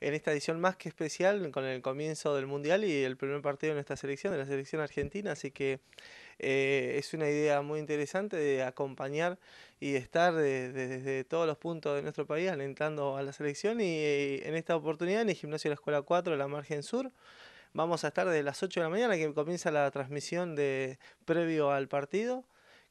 en esta edición más que especial con el comienzo del Mundial y el primer partido de nuestra selección, de la selección argentina. Así que eh, es una idea muy interesante de acompañar y estar eh, desde todos los puntos de nuestro país alentando a la selección. Y, eh, en esta oportunidad en el Gimnasio de la Escuela 4 de la Margen Sur vamos a estar desde las 8 de la mañana que comienza la transmisión previo al partido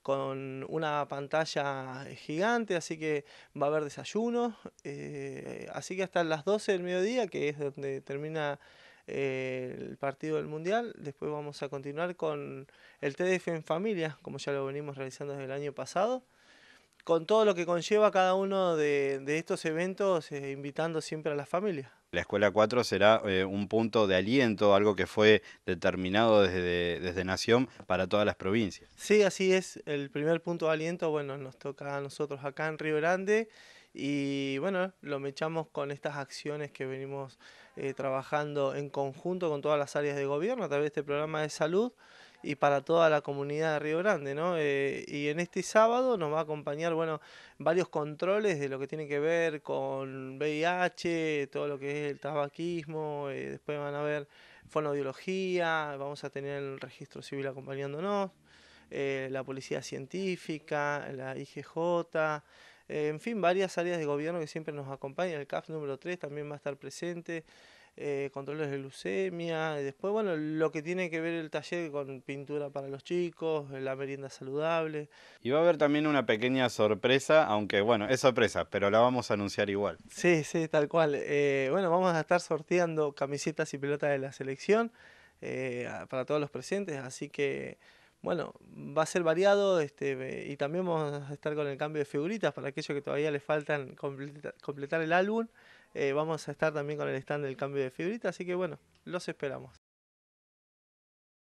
con una pantalla gigante, así que va a haber desayuno. Eh, así que hasta las 12 del mediodía, que es donde termina eh, el partido del Mundial, después vamos a continuar con el TDF en familia, como ya lo venimos realizando desde el año pasado con todo lo que conlleva cada uno de, estos eventos, eh, invitando siempre a las familias. La Escuela 4 será eh, un punto de aliento, algo que fue determinado desde, desde Nación para todas las provincias. Sí, así es. El primer punto de aliento, bueno, nos toca a nosotros acá en Río Grande y bueno, lo mechamos con estas acciones que venimos eh, trabajando en conjunto con todas las áreas de gobierno a través de este programa de salud y para toda la comunidad de Río Grande, ¿no? Eh, y en este sábado nos va a acompañar, bueno, varios controles de lo que tiene que ver con VIH, todo lo que es el tabaquismo, eh, después van a ver fonoaudiología, vamos a tener el registro civil acompañándonos, eh, la policía científica, la IGJ, en fin, varias áreas de gobierno que siempre nos acompañan, el CAF número 3 también va a estar presente. Eh, controles de leucemia, y después, bueno, lo que tiene que ver el taller con pintura para los chicos, la merienda saludable. Y va a haber también una pequeña sorpresa, aunque bueno, es sorpresa, pero la vamos a anunciar igual. Sí, sí, tal cual. Eh, bueno, vamos a estar sorteando camisetas y pelotas de la selección eh, para todos los presentes, así que... Bueno, va a ser variado este, y también vamos a estar con el cambio de figuritas para aquellos que todavía les faltan completar el álbum. Eh, vamos a estar también con el stand del cambio de figuritas, así que bueno, los esperamos.